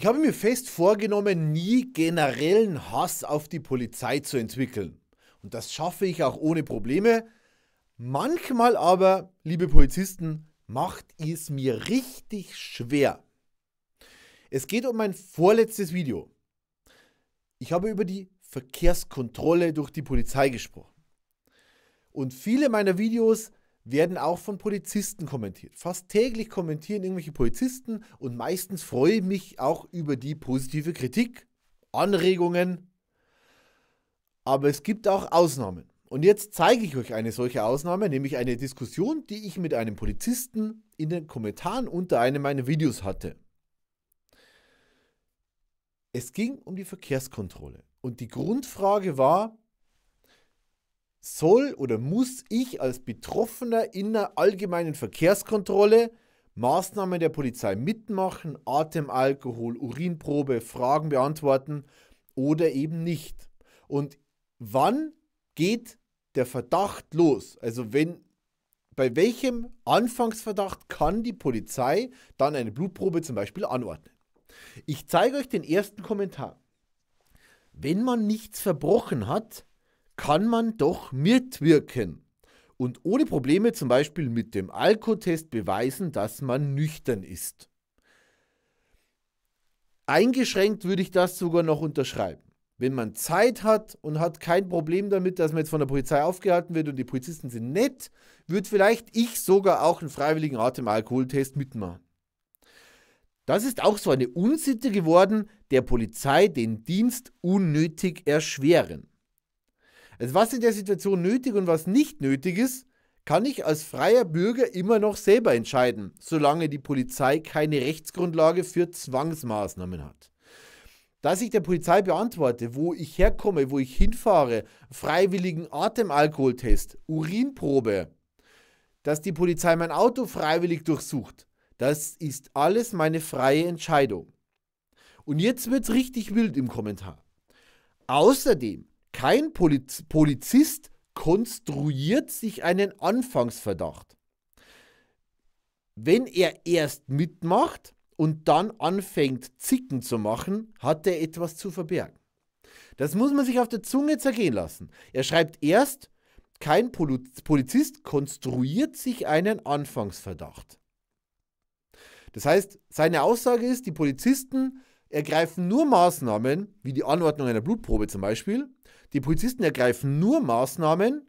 Ich habe mir fest vorgenommen, nie generellen Hass auf die Polizei zu entwickeln. Und das schaffe ich auch ohne Probleme. Manchmal aber, liebe Polizisten, macht ihr es mir richtig schwer. Es geht um mein vorletztes Video. Ich habe über die Verkehrskontrolle durch die Polizei gesprochen. Und viele meiner Videos werden auch von Polizisten kommentiert. Fast täglich kommentieren irgendwelche Polizisten und meistens freue ich mich auch über die positive Kritik, Anregungen. Aber es gibt auch Ausnahmen. Und jetzt zeige ich euch eine solche Ausnahme, nämlich eine Diskussion, die ich mit einem Polizisten in den Kommentaren unter einem meiner Videos hatte. Es ging um die Verkehrskontrolle. Und die Grundfrage war, soll oder muss ich als Betroffener in der allgemeinen Verkehrskontrolle Maßnahmen der Polizei mitmachen, Atemalkohol, Urinprobe, Fragen beantworten oder eben nicht. Und wann geht der Verdacht los? Also wenn bei welchem Anfangsverdacht kann die Polizei dann eine Blutprobe zum Beispiel anordnen? Ich zeige euch den ersten Kommentar. Wenn man nichts verbrochen hat, kann man doch mitwirken und ohne Probleme zum Beispiel mit dem Alkotest beweisen, dass man nüchtern ist. Eingeschränkt würde ich das sogar noch unterschreiben. Wenn man Zeit hat und hat kein Problem damit, dass man jetzt von der Polizei aufgehalten wird und die Polizisten sind nett, würde vielleicht ich sogar auch einen freiwilligen Alkoholtest mitmachen. Das ist auch so eine Unsitte geworden, der Polizei den Dienst unnötig erschweren. Also was in der Situation nötig und was nicht nötig ist, kann ich als freier Bürger immer noch selber entscheiden, solange die Polizei keine Rechtsgrundlage für Zwangsmaßnahmen hat. Dass ich der Polizei beantworte, wo ich herkomme, wo ich hinfahre, freiwilligen Atemalkoholtest, Urinprobe, dass die Polizei mein Auto freiwillig durchsucht, das ist alles meine freie Entscheidung. Und jetzt wird es richtig wild im Kommentar. Außerdem kein Poliz Polizist konstruiert sich einen Anfangsverdacht. Wenn er erst mitmacht und dann anfängt, Zicken zu machen, hat er etwas zu verbergen. Das muss man sich auf der Zunge zergehen lassen. Er schreibt erst, kein Polizist konstruiert sich einen Anfangsverdacht. Das heißt, seine Aussage ist, die Polizisten ergreifen nur Maßnahmen, wie die Anordnung einer Blutprobe zum Beispiel, die Polizisten ergreifen nur Maßnahmen,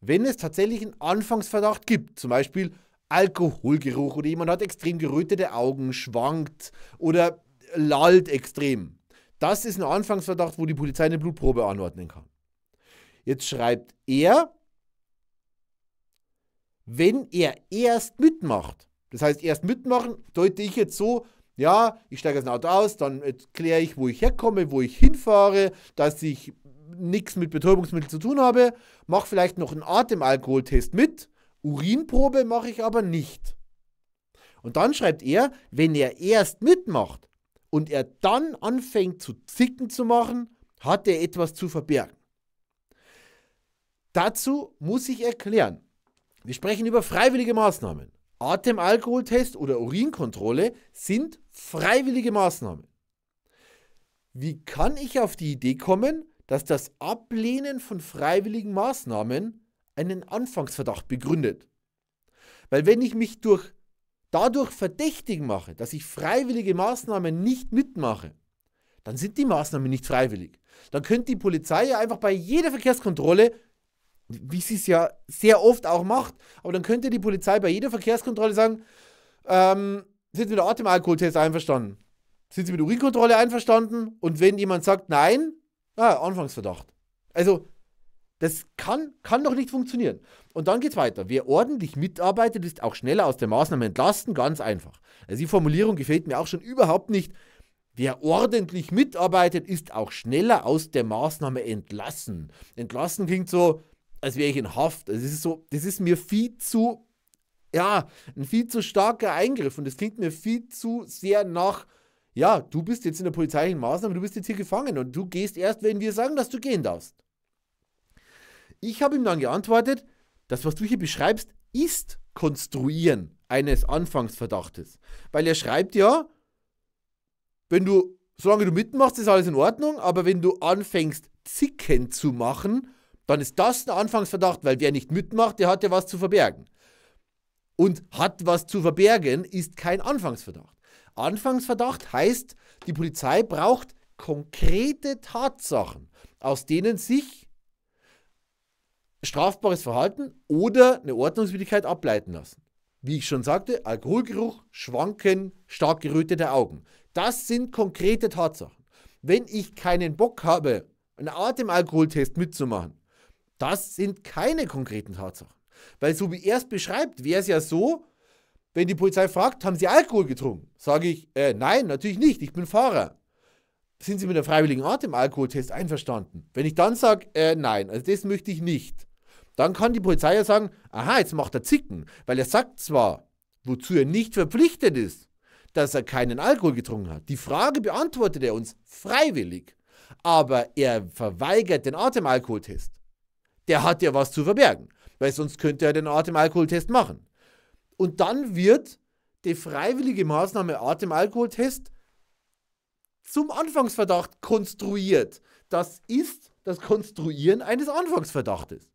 wenn es tatsächlich einen Anfangsverdacht gibt. Zum Beispiel Alkoholgeruch oder jemand hat extrem gerötete Augen, schwankt oder lallt extrem. Das ist ein Anfangsverdacht, wo die Polizei eine Blutprobe anordnen kann. Jetzt schreibt er, wenn er erst mitmacht. Das heißt, erst mitmachen deute ich jetzt so, ja, ich steige aus dem Auto aus, dann erkläre ich, wo ich herkomme, wo ich hinfahre, dass ich nichts mit Betäubungsmitteln zu tun habe, mache vielleicht noch einen Atemalkoholtest mit, Urinprobe mache ich aber nicht. Und dann schreibt er, wenn er erst mitmacht und er dann anfängt zu zicken zu machen, hat er etwas zu verbergen. Dazu muss ich erklären, wir sprechen über freiwillige Maßnahmen. Atemalkoholtest oder Urinkontrolle sind freiwillige Maßnahmen. Wie kann ich auf die Idee kommen, dass das Ablehnen von freiwilligen Maßnahmen einen Anfangsverdacht begründet. Weil wenn ich mich durch, dadurch verdächtig mache, dass ich freiwillige Maßnahmen nicht mitmache, dann sind die Maßnahmen nicht freiwillig. Dann könnte die Polizei ja einfach bei jeder Verkehrskontrolle, wie sie es ja sehr oft auch macht, aber dann könnte die Polizei bei jeder Verkehrskontrolle sagen, ähm, sind Sie mit Atemalkoholtest einverstanden? Sind Sie mit der Urinkontrolle einverstanden? Und wenn jemand sagt nein, Ah, Anfangsverdacht. Also, das kann, kann doch nicht funktionieren. Und dann geht's weiter. Wer ordentlich mitarbeitet, ist auch schneller aus der Maßnahme entlassen. Ganz einfach. Also die Formulierung gefällt mir auch schon überhaupt nicht. Wer ordentlich mitarbeitet, ist auch schneller aus der Maßnahme entlassen. Entlassen klingt so, als wäre ich in Haft. Also das ist so, das ist mir viel zu, ja, ein viel zu starker Eingriff und das klingt mir viel zu sehr nach ja, du bist jetzt in der polizeilichen Maßnahme, du bist jetzt hier gefangen und du gehst erst, wenn wir sagen, dass du gehen darfst. Ich habe ihm dann geantwortet, das, was du hier beschreibst, ist Konstruieren eines Anfangsverdachtes. Weil er schreibt ja, wenn du, solange du mitmachst, ist alles in Ordnung, aber wenn du anfängst, zicken zu machen, dann ist das ein Anfangsverdacht, weil wer nicht mitmacht, der hat ja was zu verbergen. Und hat was zu verbergen, ist kein Anfangsverdacht. Anfangsverdacht heißt, die Polizei braucht konkrete Tatsachen, aus denen sich strafbares Verhalten oder eine Ordnungswidrigkeit ableiten lassen. Wie ich schon sagte, Alkoholgeruch, Schwanken, stark gerötete Augen. Das sind konkrete Tatsachen. Wenn ich keinen Bock habe, einen Atemalkoholtest mitzumachen, das sind keine konkreten Tatsachen. Weil so wie er es beschreibt, wäre es ja so, wenn die Polizei fragt, haben Sie Alkohol getrunken? Sage ich, äh, nein, natürlich nicht, ich bin Fahrer. Sind Sie mit der freiwilligen Art im Alkoholtest einverstanden? Wenn ich dann sage, äh, nein, also das möchte ich nicht, dann kann die Polizei ja sagen, aha, jetzt macht er Zicken, weil er sagt zwar, wozu er nicht verpflichtet ist, dass er keinen Alkohol getrunken hat. Die Frage beantwortet er uns freiwillig, aber er verweigert den Atemalkoholtest. Der hat ja was zu verbergen, weil sonst könnte er den Atemalkoholtest machen. Und dann wird die freiwillige Maßnahme Atemalkoholtest zum Anfangsverdacht konstruiert. Das ist das Konstruieren eines Anfangsverdachtes.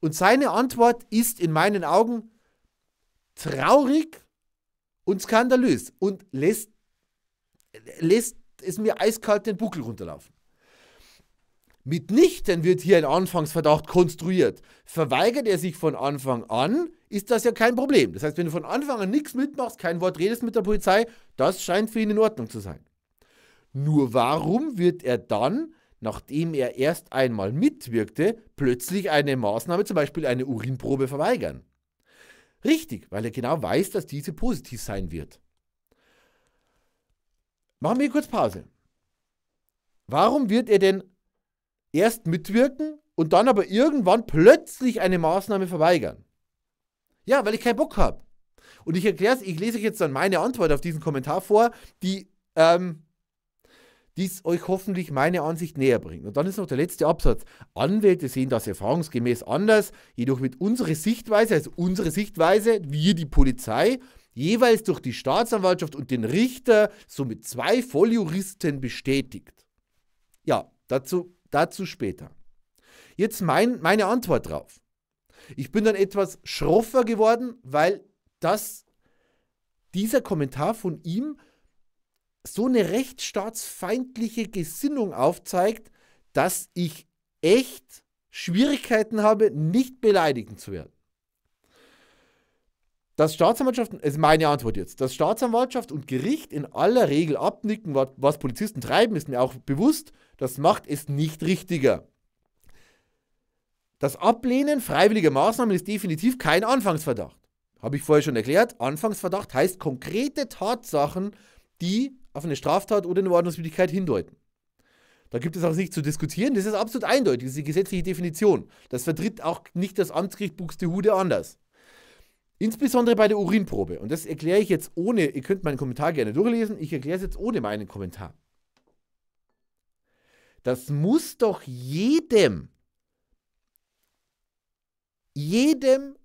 Und seine Antwort ist in meinen Augen traurig und skandalös und lässt, lässt es mir eiskalt den Buckel runterlaufen. Mitnichten wird hier ein Anfangsverdacht konstruiert. Verweigert er sich von Anfang an, ist das ja kein Problem. Das heißt, wenn du von Anfang an nichts mitmachst, kein Wort redest mit der Polizei, das scheint für ihn in Ordnung zu sein. Nur warum wird er dann, nachdem er erst einmal mitwirkte, plötzlich eine Maßnahme, zum Beispiel eine Urinprobe, verweigern? Richtig, weil er genau weiß, dass diese positiv sein wird. Machen wir kurz Pause. Warum wird er denn erst mitwirken und dann aber irgendwann plötzlich eine Maßnahme verweigern? Ja, weil ich keinen Bock habe. Und ich erkläre ich lese euch jetzt dann meine Antwort auf diesen Kommentar vor, die ähm, dies euch hoffentlich meine Ansicht näher bringt. Und dann ist noch der letzte Absatz. Anwälte sehen das erfahrungsgemäß anders, jedoch mit unserer Sichtweise, also unsere Sichtweise, wir die Polizei, jeweils durch die Staatsanwaltschaft und den Richter somit zwei Volljuristen bestätigt. Ja, dazu, dazu später. Jetzt mein, meine Antwort drauf. Ich bin dann etwas schroffer geworden, weil das, dieser Kommentar von ihm so eine rechtsstaatsfeindliche Gesinnung aufzeigt, dass ich echt Schwierigkeiten habe, nicht beleidigen zu werden. Dass Staatsanwaltschaften, ist meine Antwort jetzt, dass Staatsanwaltschaft und Gericht in aller Regel abnicken, was Polizisten treiben, ist mir auch bewusst, das macht es nicht richtiger. Das Ablehnen freiwilliger Maßnahmen ist definitiv kein Anfangsverdacht. Habe ich vorher schon erklärt. Anfangsverdacht heißt konkrete Tatsachen, die auf eine Straftat oder eine Ordnungswidrigkeit hindeuten. Da gibt es auch nichts zu diskutieren. Das ist absolut eindeutig. Das ist die gesetzliche Definition. Das vertritt auch nicht das Amtsgericht Buxtehude anders. Insbesondere bei der Urinprobe. Und das erkläre ich jetzt ohne, ihr könnt meinen Kommentar gerne durchlesen, ich erkläre es jetzt ohne meinen Kommentar. Das muss doch jedem jedem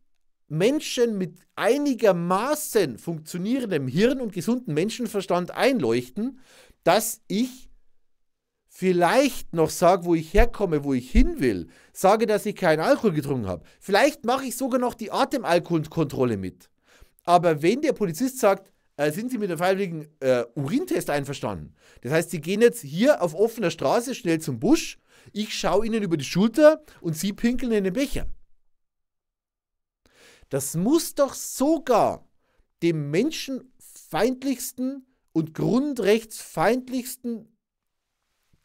Menschen mit einigermaßen funktionierendem Hirn und gesunden Menschenverstand einleuchten, dass ich vielleicht noch sage, wo ich herkomme, wo ich hin will, sage, dass ich keinen Alkohol getrunken habe. Vielleicht mache ich sogar noch die Atemalkoholkontrolle mit. Aber wenn der Polizist sagt, äh, sind Sie mit dem freiwilligen äh, Urintest einverstanden? Das heißt, Sie gehen jetzt hier auf offener Straße schnell zum Busch, ich schaue Ihnen über die Schulter und Sie pinkeln in den Becher. Das muss doch sogar dem menschenfeindlichsten und grundrechtsfeindlichsten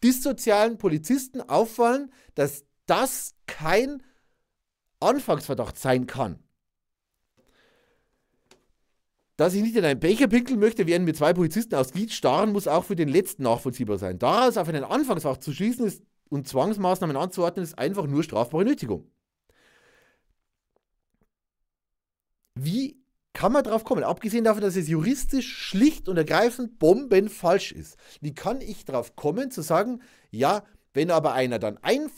dissozialen Polizisten auffallen, dass das kein Anfangsverdacht sein kann. Dass ich nicht in einen Becher pinkeln möchte, während mir zwei Polizisten aufs Glied starren, muss auch für den Letzten nachvollziehbar sein. Daraus auf einen Anfangsverdacht zu schließen ist, und Zwangsmaßnahmen anzuordnen, ist einfach nur strafbare Nötigung. Wie kann man drauf kommen? Abgesehen davon, dass es juristisch schlicht und ergreifend bombenfalsch ist. Wie kann ich drauf kommen, zu sagen, ja, wenn aber einer dann ein,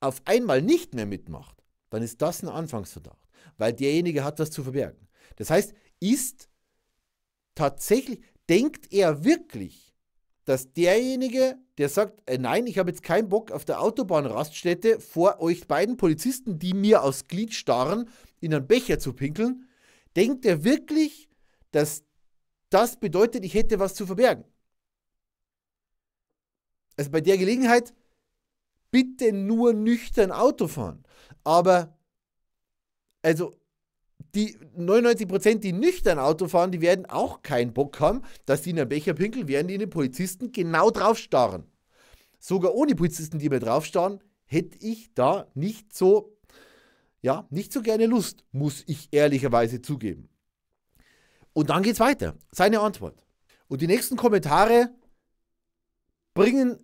auf einmal nicht mehr mitmacht, dann ist das ein Anfangsverdacht, weil derjenige hat was zu verbergen. Das heißt, ist tatsächlich, denkt er wirklich, dass derjenige, der sagt, äh, nein, ich habe jetzt keinen Bock auf der Autobahnraststätte vor euch beiden Polizisten, die mir aufs Glied starren, in einen Becher zu pinkeln, Denkt er wirklich, dass das bedeutet, ich hätte was zu verbergen? Also bei der Gelegenheit, bitte nur nüchtern Auto fahren. Aber, also die 99 die nüchtern Auto fahren, die werden auch keinen Bock haben, dass die in einem Becher pinkeln, werden die in den Polizisten genau drauf starren. Sogar ohne Polizisten, die mir drauf starren, hätte ich da nicht so ja, nicht so gerne Lust, muss ich ehrlicherweise zugeben. Und dann geht's weiter. Seine Antwort. Und die nächsten Kommentare bringen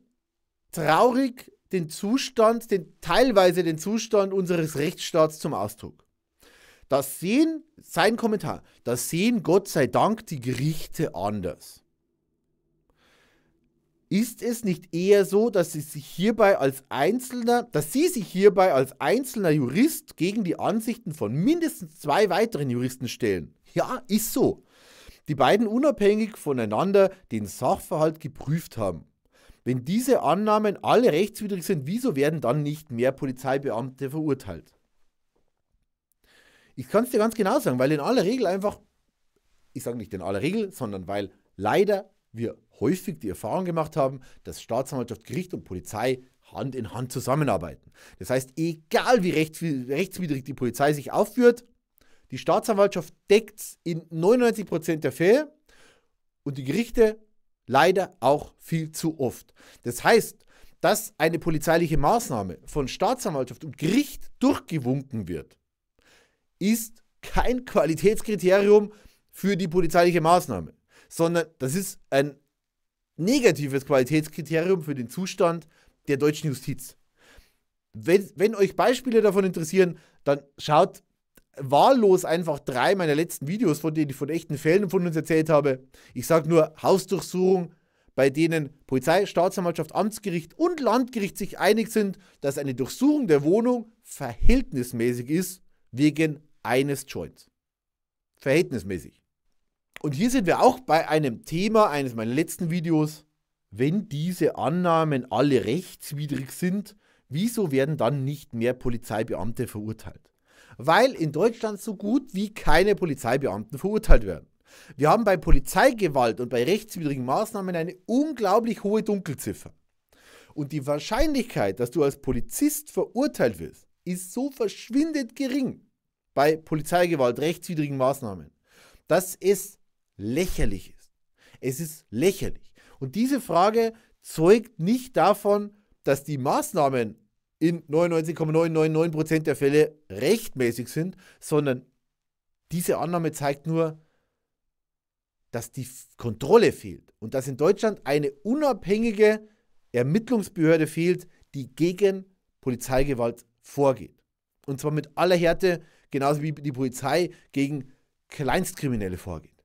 traurig den Zustand, den, teilweise den Zustand unseres Rechtsstaats zum Ausdruck. Das sehen, sein Kommentar, das sehen Gott sei Dank die Gerichte anders. Ist es nicht eher so, dass sie sich hierbei als einzelner, dass sie sich hierbei als einzelner Jurist gegen die Ansichten von mindestens zwei weiteren Juristen stellen? Ja, ist so. Die beiden unabhängig voneinander den Sachverhalt geprüft haben. Wenn diese Annahmen alle rechtswidrig sind, wieso werden dann nicht mehr Polizeibeamte verurteilt? Ich kann es dir ganz genau sagen, weil in aller Regel einfach, ich sage nicht in aller Regel, sondern weil leider wir häufig die Erfahrung gemacht haben, dass Staatsanwaltschaft, Gericht und Polizei Hand in Hand zusammenarbeiten. Das heißt, egal wie rechtswidrig die Polizei sich aufführt, die Staatsanwaltschaft deckt es in 99% der Fälle und die Gerichte leider auch viel zu oft. Das heißt, dass eine polizeiliche Maßnahme von Staatsanwaltschaft und Gericht durchgewunken wird, ist kein Qualitätskriterium für die polizeiliche Maßnahme, sondern das ist ein negatives Qualitätskriterium für den Zustand der deutschen Justiz. Wenn, wenn euch Beispiele davon interessieren, dann schaut wahllos einfach drei meiner letzten Videos, von denen ich von echten Fällen von uns erzählt habe. Ich sage nur Hausdurchsuchung, bei denen Polizei, Staatsanwaltschaft, Amtsgericht und Landgericht sich einig sind, dass eine Durchsuchung der Wohnung verhältnismäßig ist wegen eines Joints. Verhältnismäßig. Und hier sind wir auch bei einem Thema eines meiner letzten Videos. Wenn diese Annahmen alle rechtswidrig sind, wieso werden dann nicht mehr Polizeibeamte verurteilt? Weil in Deutschland so gut wie keine Polizeibeamten verurteilt werden. Wir haben bei Polizeigewalt und bei rechtswidrigen Maßnahmen eine unglaublich hohe Dunkelziffer. Und die Wahrscheinlichkeit, dass du als Polizist verurteilt wirst, ist so verschwindend gering bei Polizeigewalt, rechtswidrigen Maßnahmen, dass es lächerlich ist. Es ist lächerlich. Und diese Frage zeugt nicht davon, dass die Maßnahmen in 99,999% der Fälle rechtmäßig sind, sondern diese Annahme zeigt nur, dass die Kontrolle fehlt und dass in Deutschland eine unabhängige Ermittlungsbehörde fehlt, die gegen Polizeigewalt vorgeht. Und zwar mit aller Härte, genauso wie die Polizei gegen Kleinstkriminelle vorgeht.